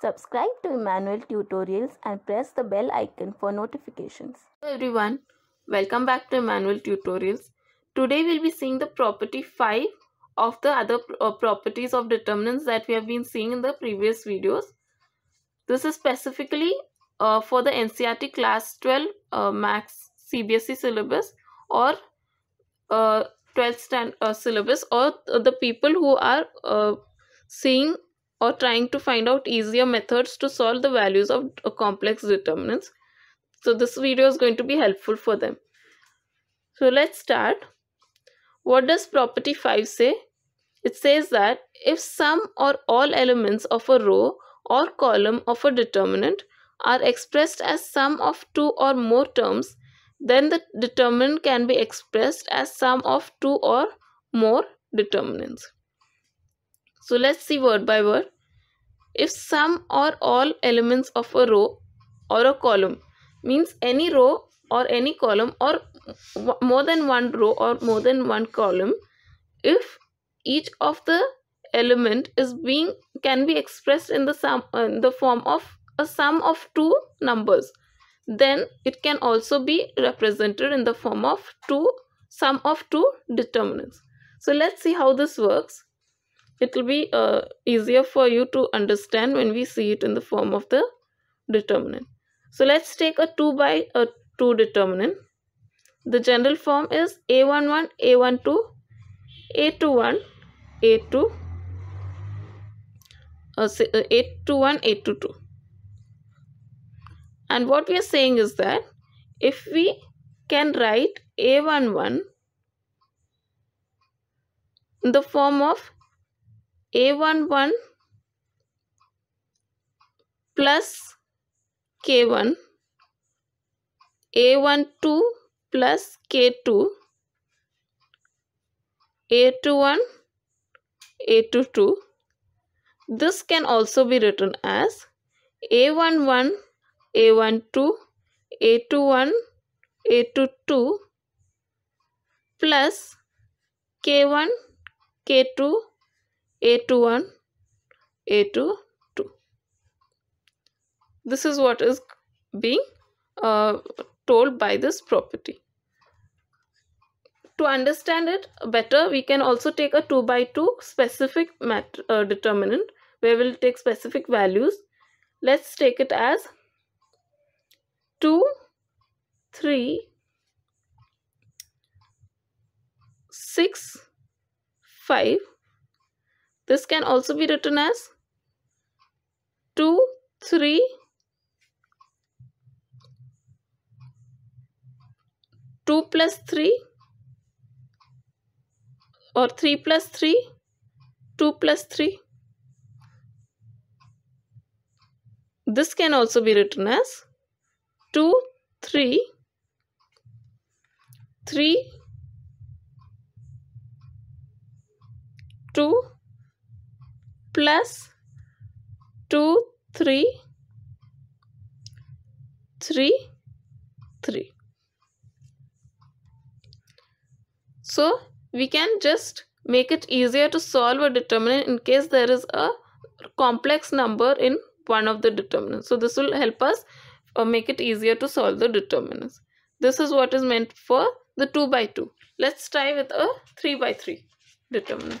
Subscribe to Emmanuel Tutorials and press the bell icon for notifications. Hello everyone, welcome back to Emmanuel Tutorials. Today we'll be seeing the property 5 of the other uh, properties of determinants that we have been seeing in the previous videos. This is specifically uh, for the NCRT class 12 uh, max CBSE syllabus or 12th uh, stand, uh, syllabus or the people who are seeing or trying to find out easier methods to solve the values of complex determinants. So this video is going to be helpful for them. So let's start. What does property 5 say? It says that if some or all elements of a row or column of a determinant are expressed as sum of two or more terms, then the determinant can be expressed as sum of two or more determinants. So let's see word by word. If some or all elements of a row or a column means any row or any column or more than one row or more than one column if each of the element is being can be expressed in the sum in the form of a sum of two numbers then it can also be represented in the form of two sum of two determinants so let's see how this works it will be uh, easier for you to understand when we see it in the form of the determinant. So let's take a 2 by a 2 determinant. The general form is A11, A12, A21, A2, uh, A21, uh, A22. And what we are saying is that if we can write A11 in the form of a11 plus k1 a12 plus k2 a21 a22 this can also be written as a11 a12 a21 a22 plus k1 k2 a to 1 to 2 this is what is being uh, told by this property to understand it better we can also take a 2 by 2 specific mat uh, determinant where we'll take specific values let's take it as 2 3 6 5 this can also be written as 2, 3, 2 plus 3 or 3 plus 3, 2 plus 3. This can also be written as 2, 3, 3, 2, plus 2, 3, 3, 3. So, we can just make it easier to solve a determinant in case there is a complex number in one of the determinants. So, this will help us uh, make it easier to solve the determinants. This is what is meant for the 2 by 2. Let's try with a 3 by 3 determinant.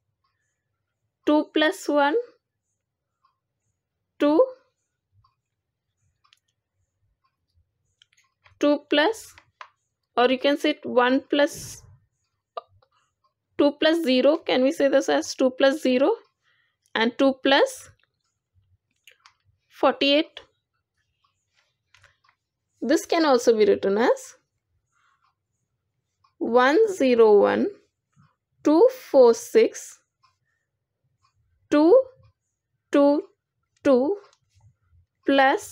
2 plus 1 2 2 plus or you can say 1 plus 2 plus 0 can we say this as 2 plus 0 and 2 plus 48 this can also be written as one zero one, two four six. 2 2 2 plus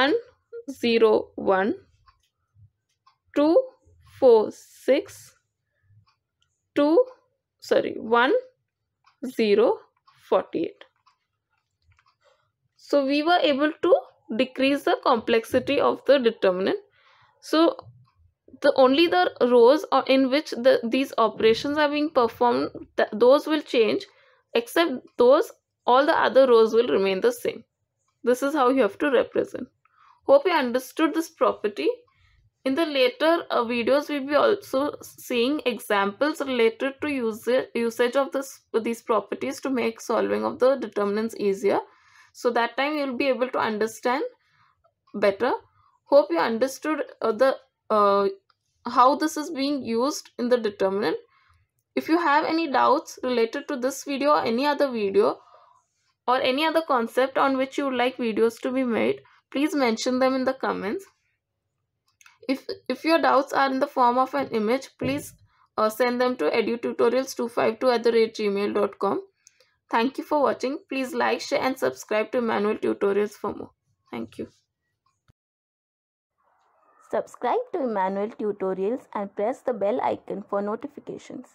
1 0 1 2 4 6 2 sorry 1 0 48 so we were able to decrease the complexity of the determinant so the only the rows in which the, these operations are being performed those will change except those all the other rows will remain the same. This is how you have to represent. Hope you understood this property. In the later uh, videos, we'll be also seeing examples related to user, usage of this, these properties to make solving of the determinants easier. So that time you'll be able to understand better. Hope you understood uh, the uh, how this is being used in the determinant. If you have any doubts related to this video or any other video or any other concept on which you would like videos to be made, please mention them in the comments. If, if your doubts are in the form of an image, please uh, send them to edututorials252 at the rate gmail.com. Thank you for watching. Please like, share and subscribe to Manual Tutorials for more. Thank you. Subscribe to Emmanuel Tutorials and press the bell icon for notifications.